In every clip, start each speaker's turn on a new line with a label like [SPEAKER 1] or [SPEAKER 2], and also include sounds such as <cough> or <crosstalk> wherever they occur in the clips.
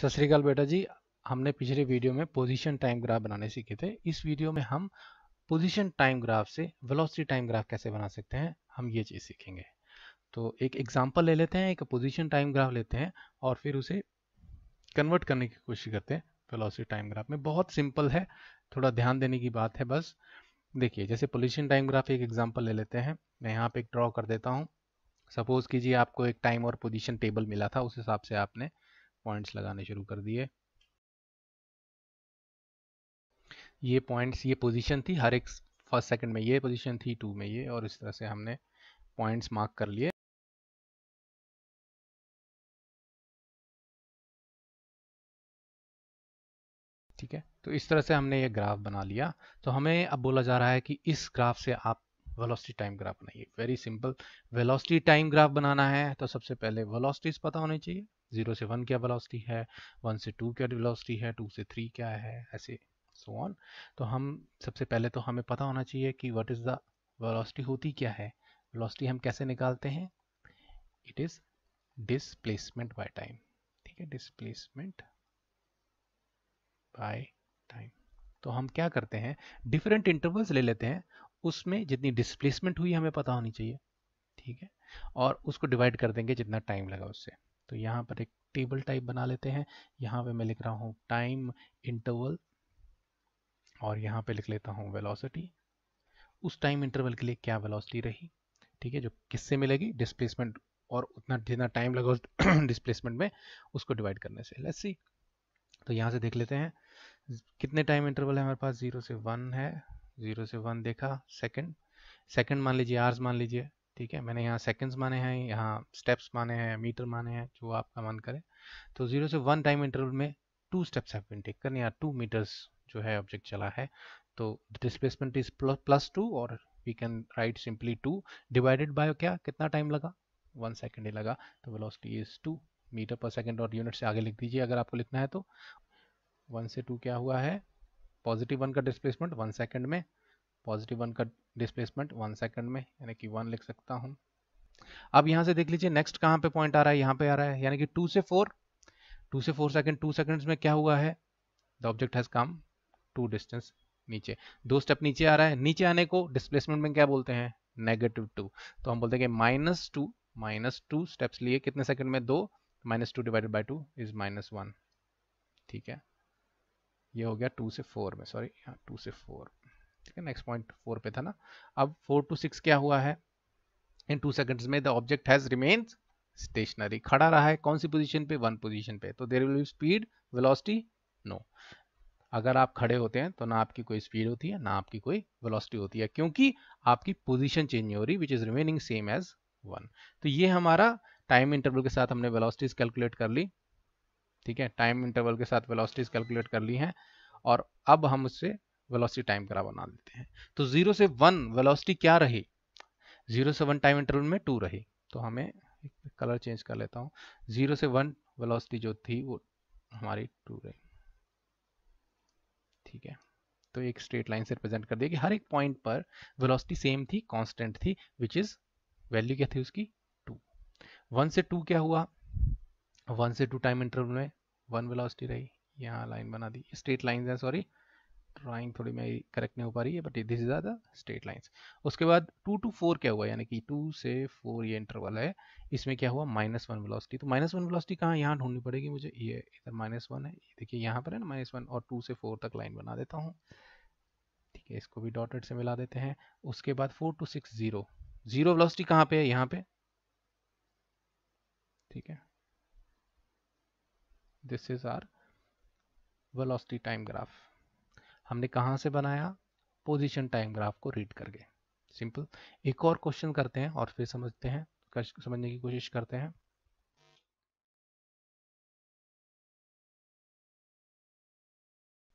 [SPEAKER 1] सत श्रीकाल बेटा जी हमने पिछले वीडियो में पोजीशन टाइम ग्राफ बनाने सीखे थे इस वीडियो में हम पोजीशन टाइम ग्राफ से वेलोसिटी टाइम ग्राफ कैसे बना सकते हैं हम ये चीज़ सीखेंगे तो एक एग्जांपल ले लेते हैं एक पोजीशन टाइम ग्राफ लेते हैं और फिर उसे कन्वर्ट करने की कोशिश करते हैं वेलोसिटी टाइम ग्राफ में बहुत सिंपल है थोड़ा ध्यान देने की बात है बस देखिए जैसे पोजिशन टाइम ग्राफ एक एग्जाम्पल ले लेते हैं मैं यहाँ पर एक ड्रॉ कर देता हूँ सपोज़ कीजिए आपको एक टाइम और पोजिशन टेबल मिला था उस हिसाब से आपने पॉइंट्स लगाने शुरू कर दिए ये पॉइंट्स ये पोजीशन थी हर एक फर्स्ट सेकंड में ये पोजीशन थी टू में ये और इस तरह से हमने पॉइंट्स मार्क कर लिए ठीक है तो इस तरह से हमने ये ग्राफ बना लिया तो हमें अब बोला जा रहा है कि इस ग्राफ से आप वेलोसिटी टाइम ग्राफ बनाइए very simple velocity time graph बनाना है तो सबसे पहले वेलोसिटीज पता होनी चाहिए ज़ीरो से वन क्या वेलोसिटी है वन से टू क्या वेलोसिटी है टू से थ्री क्या है ऐसे सो so ऑन तो हम सबसे पहले तो हमें पता होना चाहिए कि व्हाट इज़ द वेलोसिटी होती क्या है वेलोसिटी हम कैसे निकालते हैं it is displacement by time ठीक है डिसप्लेसमेंट बाय टाइम तो हम क्या करते हैं डिफरेंट इंटरवल्स ले लेते हैं उसमें जितनी डिस्प्लेसमेंट हुई हमें पता होनी चाहिए ठीक है और उसको डिवाइड कर देंगे जितना टाइम लगा उससे तो यहाँ पर एक टेबल टाइप बना लेते हैं यहाँ पे मैं लिख रहा हूँ टाइम इंटरवल और यहाँ पे लिख लेता हूँ वेलोसिटी उस टाइम इंटरवल के लिए क्या वेलोसिटी रही ठीक है जो किससे मिलेगी डिस्प्लेसमेंट और उतना जितना टाइम लगा उस डिस्प्लेसमेंट <coughs> में उसको डिवाइड करने से लेट्स सी तो यहाँ से देख लेते हैं कितने टाइम इंटरवल है हमारे पास जीरो से वन है जीरो से वन देखा सेकंड सेकंड मान लीजिए आर्स मान लीजिए ठीक है मैंने यहाँ सेकंड्स माने हैं यहाँ स्टेप्स माने हैं मीटर माने हैं जो आपका मन करे तो जीरो से वन टाइम इंटरवल में two steps have been taken या टू मीटर्स जो है ऑब्जेक्ट चला है तो डिस्प्लेसमेंट इज प्लस टू और we can write simply two divided by क्या कितना टाइम लगा वन सेकेंड ही लगा तो velocity is two meter per second और यूनिट से आगे लिख दीजिए अगर आपको लिखना है तो वन से टू क्या हुआ है पॉजिटिव वन का डिस्प्लेसमेंट वन सेकेंड में पॉजिटिव वन का डिस्प्लेसमेंट वन सेकंड में यानी कि वन लिख सकता हूं अब यहां से देख लीजिए नेक्स्ट कहां पे पॉइंट आ रहा है यहां पे आ रहा है यानी कि टू से फोर टू से फोर सेकंड टू सेकंड्स में क्या हुआ है the object has come to distance नीचे दो स्टेप नीचे आ रहा है नीचे आने को डिस्प्लेसमेंट में क्या बोलते हैं नेगेटिव टू तो हम बोलते हैं minus two minus two steps लिए कितने सेकंड में दो minus two divided by two is minus one ठीक है ये हो गया टू से फोर में सॉरी टू से फोर ठीक है नेक्स्ट पॉइंट फोर पे था ना अब फोर टू सिक्स क्या हुआ है इन टू सेकंड्स में the object has remains stationary खड़ा रहा है कौन सी पोजीशन पे वन पोजीशन पे तो there will be speed velocity no अगर आप खड़े होते हैं तो ना आपकी कोई स्पीड होती है ना आपकी कोई वेलोसिटी होती है क्योंकि आपकी पोजीशन चेंज नहीं हो रही which is remaining same as one तो ये हमारा टाइम इंटरवल के साथ हमने वेलोसिटीज कैलकुलेट कर ली ठीक है टाइम इंटरवल के साथ वेलोसिटीज कैलकुलेट कर ली हैं और अब हम उससे वेलोसिटी टाइम ग्राफ बना देते हैं तो जीरो से वन वेलोसिटी क्या रही जीरो से वन टाइम इंटरवल में टू रही तो हमें कलर चेंज कर लेता हूँ जीरो से वन वेलोसिटी जो थी वो हमारी टू रही ठीक है तो एक स्ट्रेट लाइन से रिप्रेजेंट कर दिया कि हर एक पॉइंट पर वेलोसिटी सेम थी कांस्टेंट थी विच इज वैल्यू क्या थी उसकी टू वन से टू क्या हुआ वन से टू टाइम इंटरवल में वन वेलोसिटी रही यहाँ लाइन बना दी स्ट्रेट लाइन है सॉरी ड्राइंग थोड़ी मैं करेक्ट नहीं हो पा रही है but this is our the straight lines उसके बाद टू टू फोर क्या हुआ यानी कि टू से फोर ये इंटरवल है इसमें क्या हुआ माइनस वन वेलोसिटी तो माइनस वन वेलोसिटी कहाँ यहाँ ढूंढनी पड़ेगी मुझे ये इधर माइनस वन है देखिए यहाँ पर है ना माइनस वन और टू से फोर तक लाइन बना देता हूँ ठीक है इसको भी डॉटेड से मिला देते हैं उसके बाद four two six zero zero velocity कहाँ पे है यहाँ पे ठीक है this is our velocity time graph हमने कहाँ से बनाया पोजीशन टाइम ग्राफ को रीड करके सिंपल एक और क्वेश्चन करते हैं और फिर समझते हैं समझने की कोशिश करते हैं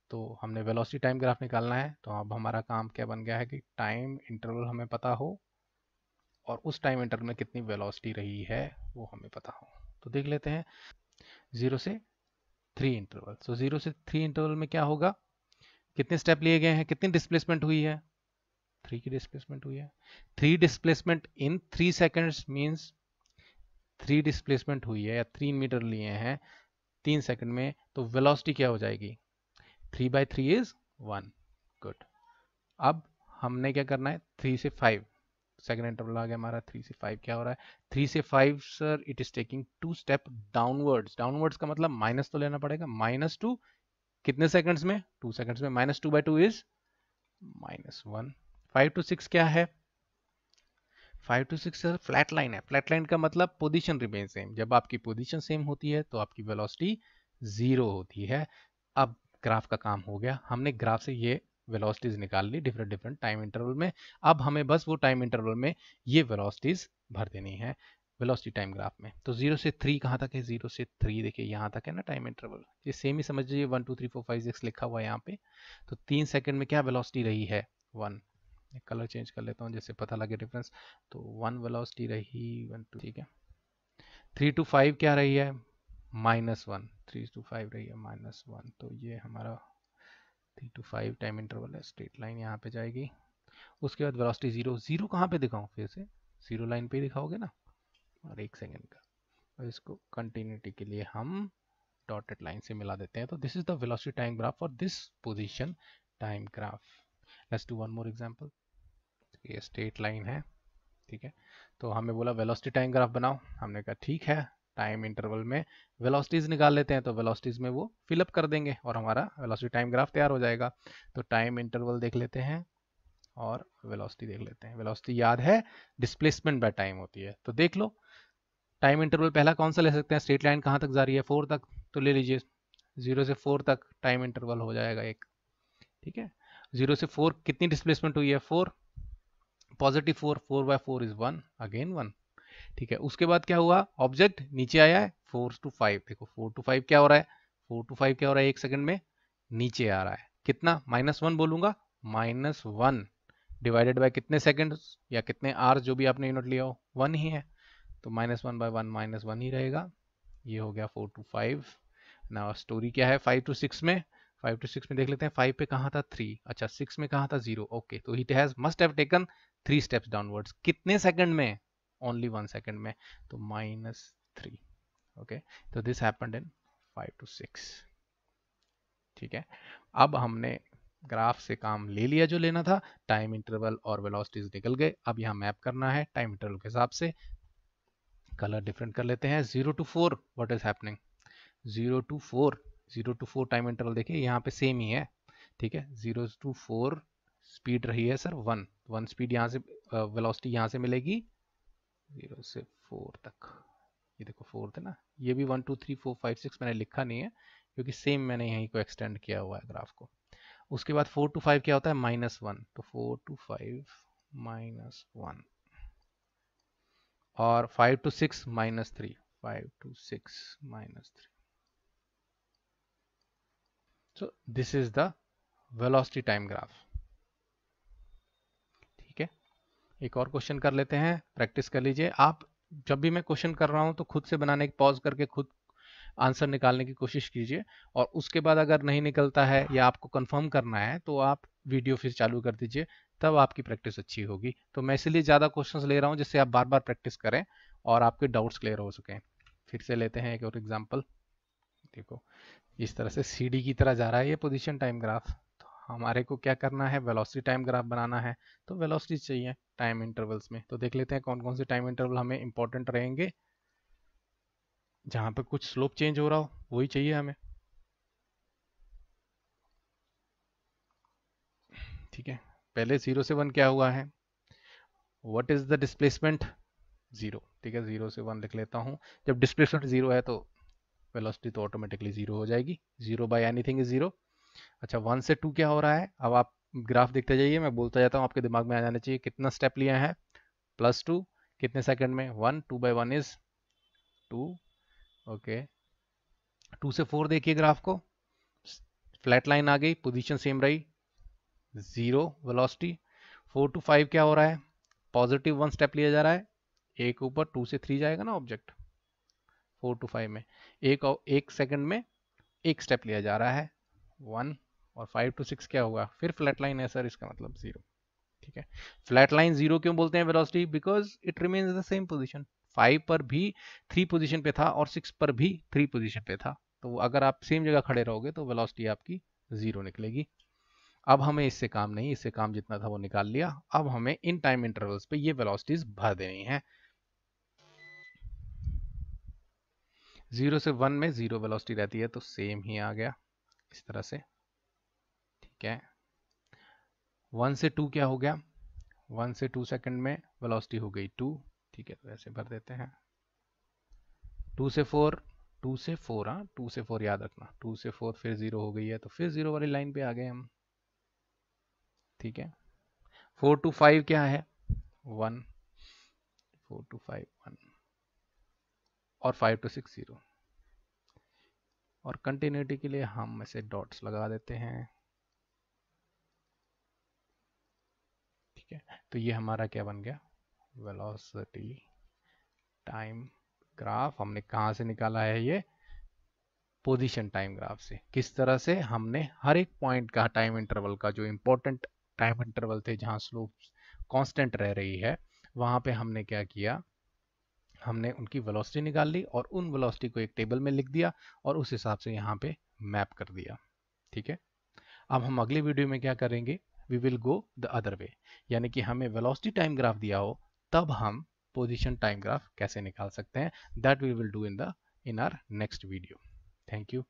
[SPEAKER 1] तो हमने वेलोसिटी टाइम ग्राफ निकालना है तो अब हमारा काम क्या बन गया है कि टाइम इंटरवल हमें पता हो और उस टाइम इंटरवल में कितनी वेलोसिटी रही है वो हमें पता हो तो देख लेते हैं जीरो से थ्री इंटरवल सो जीरो से थ्री इंटरवल में क्या होगा कितने स्टेप लिए गए हैं कितनी डिस्प्लेसमेंट हुई है थ्री की डिस्प्लेसमेंट हुई है three displacement in three seconds means three displacement हुई है या थ्री मीटर लिए हैं तीन सेकंड में तो वेलोसिटी क्या हो जाएगी three by three is one good अब हमने क्या करना है थ्री से फाइव सेकंड इंटरवल आ गया हमारा थ्री से फाइव क्या हो रहा है थ्री से five sir it is taking two step downwards downwards का मतलब माइनस तो लेना पड़ेगा माइनस टू कितने सेकंड्स में टू सेकंड्स में minus two by two is minus one five to six क्या है five to six flat line है फ्लैट लाइन का मतलब पोजिशन रिमेन सेम जब आपकी पोजिशन सेम होती है तो आपकी वेलोसिटी जीरो होती है अब ग्राफ का काम हो गया हमने ग्राफ से ये वेलोसिटीज निकाल ली डिफरेंट डिफरेंट टाइम इंटरवल में अब हमें बस वो टाइम इंटरवल में ये वेलोसिटीज भर देनी है वेलोसिटी टाइम ग्राफ में तो जीरो से थ्री कहाँ तक है जीरो से थ्री देखिए यहाँ तक है ना टाइम इंटरवल ये सेम ही समझ लीजिए one two three four five six लिखा हुआ है यहाँ पे तो तीन सेकंड में क्या वेलोसिटी रही है वन कलर चेंज कर लेता हूँ जैसे पता लगे डिफरेंस तो वन वेलोसिटी रही वन टू ठीक है थ्री टू फाइव क्या रही है minus one three to five रही है माइनस वन तो ये हमारा three to five time interval है स्ट्रेट लाइन यहाँ पे जाएगी उसके बाद वेलोसिटी जीरो जीरो कहाँ पे दिखाऊँ फिर से जीरो लाइन पे ही दिखाओगे ना और एक सेकेंड का और इसको कंटिन्यूटी के लिए हम डॉटेड लाइन से मिला देते हैं तो this is the velocity time graph for this position time graph let's do one more example ये स्टेट लाइन है ठीक है तो हमें बोला वेलोसिटी टाइम ग्राफ बनाओ हमने कहा ठीक है टाइम इंटरवल में वेलोसिटीज निकाल लेते हैं तो वेलोसिटीज में वो फिलअप कर देंगे और हमारा वेलोसिटी टाइम ग्राफ तैयार हो जाएगा तो टाइम इंटरवल देख लेते हैं और वेलोसिटी देख लेते हैं वेलोसिटी याद है डिस्प्लेसमेंट बाय टाइम होती है तो देख लो टाइम इंटरवल पहला कौन सा ले सकते हैं स्ट्रेट लाइन कहाँ तक जा रही है फोर तक तो ले लीजिए जीरो से फोर तक टाइम इंटरवल हो जाएगा एक ठीक है जीरो से फोर कितनी डिस्प्लेसमेंट हुई है four positive four four by four is one again one ठीक है उसके बाद क्या हुआ ऑब्जेक्ट नीचे आया है फोर टू फाइव देखो फोर टू फाइव क्या हो रहा है फोर टू फाइव क्या हो रहा है एक सेकंड में नीचे आ रहा है कितना माइनस वन बोलूंगा माइनस वन डिवाइडेड बाय कितने सेकेंड या कितने आर जो भी आपने यूनिट लिया हो वन ही है तो minus one by one minus one ही रहेगा ये हो गया फोर टू फाइव ना स्टोरी क्या है फाइव टू सिक्स में फाइव टू सिक्स में देख लेते हैं फाइव पे कहाँ था थ्री अच्छा सिक्स में कहाँ था जीरो ओके तो it has must have taken three steps downwards कितने सेकंड में ओनली वन सेकंड में तो माइनस थ्री ओके तो this happened in five to six ठीक है अब हमने ग्राफ से काम ले लिया जो लेना था टाइम इंटरवल और वेलोसिटीज निकल गए अब यहाँ मैप करना है टाइम इंटरवल के हिसाब से कलर डिफरेंट कर लेते हैं zero to four what is happening zero to four zero to four time interval देखिए यहाँ पे सेम ही है ठीक है जीरो टू फोर स्पीड रही है सर वन वन स्पीड यहाँ से वेलोसिटी यहाँ से मिलेगी जीरो से फोर तक ये देखो फोर थे ना ये भी one two three four five six मैंने लिखा नहीं है क्योंकि सेम मैंने यहीं को एक्सटेंड किया हुआ है ग्राफ को उसके बाद फोर टू फाइव क्या होता है माइनस वन तो four to five minus one और 5 to 6 minus 3 5 to 6 minus 3 so this is the velocity time graph ठीक है एक और क्वेश्चन कर लेते हैं प्रैक्टिस कर लीजिए आप जब भी मैं क्वेश्चन कर रहा हूं तो खुद से बनाने की पॉज करके खुद आंसर निकालने की कोशिश कीजिए और उसके बाद अगर नहीं निकलता है या आपको कंफर्म करना है तो आप वीडियो फिर चालू कर दीजिए तब आपकी प्रैक्टिस अच्छी होगी तो मैं इसलिए ज़्यादा क्वेश्चन ले रहा हूँ जिससे आप बार बार प्रैक्टिस करें और आपके डाउट्स क्लियर हो सकें फिर से लेते हैं एक और एग्जाम्पल देखो इस तरह से सी की तरह जा रहा है ये पोजिशन टाइम ग्राफ तो हमारे को क्या करना है वेलोसिटी टाइम ग्राफ बनाना है तो वेलोसिटी चाहिए टाइम इंटरवल्स में तो देख लेते हैं कौन कौन से टाइम इंटरवल हमें इंपॉर्टेंट रहेंगे जहां पर कुछ स्लोप चेंज हो रहा हो वही चाहिए हमें ठीक है पहले जीरो से वन क्या हुआ है what is the displacement zero ठीक है जीरो से वन लिख लेता हूँ जब डिस्प्लेसमेंट जीरो है तो वेलोसिटी तो ऑटोमेटिकली जीरो हो जाएगी zero by anything is zero अच्छा वन से टू क्या हो रहा है अब आप ग्राफ देखते जाइए मैं बोलता जाता हूँ आपके दिमाग में आ जाना चाहिए कितना स्टेप लिया है प्लस टू कितने सेकंड में one two by one is two okay two से फोर देखिए ग्राफ को फ्लैट लाइन आ गई पोजीशन सेम रही zero velocity four to five क्या हो रहा है पॉजिटिव वन स्टेप लिया जा रहा है एक ऊपर टू से थ्री जाएगा ना ऑब्जेक्ट फोर टू फाइव में एक और एक सेकंड में एक स्टेप लिया जा रहा है वन और फाइव टू सिक्स क्या होगा फिर फ्लैट लाइन है सर इसका मतलब जीरो ठीक है फ्लैट लाइन जीरो क्यों बोलते हैं velocity because it remains the same position five पर भी थ्री पोजिशन पे था और सिक्स पर भी थ्री पोजिशन पे था तो अगर आप सेम जगह खड़े रहोगे तो वेलोसिटी आपकी जीरो निकलेगी अब हमें इससे काम नहीं इससे काम जितना था वो निकाल लिया अब हमें इन टाइम इंटरवल्स पे ये वेलोसिटीज भर देनी है जीरो से वन में जीरो वेलोसिटी रहती है तो सेम ही आ गया इस तरह से ठीक है वन से टू क्या हो गया वन से टू सेकंड में वेलोसिटी हो गई टू ठीक है तो ऐसे भर देते हैं टू से फोर टू से फोर हाँ टू से फोर याद रखना टू से फोर फिर जीरो हो गई है तो फिर जीरो वाली लाइन पे आ गए हम ठीक है फोर टू फाइव क्या है one four to five one और फाइव टू सिक्स जीरो और कंटिन्यूटी के लिए हम ऐसे डॉट्स लगा देते हैं ठीक है तो ये हमारा क्या बन गया वेलोसिटी टाइम ग्राफ हमने कहाँ से निकाला है ये पोजीशन टाइम ग्राफ से किस तरह से हमने हर एक पॉइंट का टाइम इंटरवल का जो इम्पोर्टेंट टाइम इंटरवल थे जहाँ स्लोप कांस्टेंट रह रही है वहाँ पे हमने क्या किया हमने उनकी वेलोसिटी निकाल ली और उन वेलोसिटी को एक टेबल में लिख दिया और उस हिसाब से यहाँ पे मैप कर दिया ठीक है अब हम अगले वीडियो में क्या करेंगे we will go the other way यानी कि हमें वेलोसिटी टाइम ग्राफ दिया हो तब हम पोजिशन टाइम ग्राफ कैसे निकाल सकते हैं that we will do in the in our next video thank you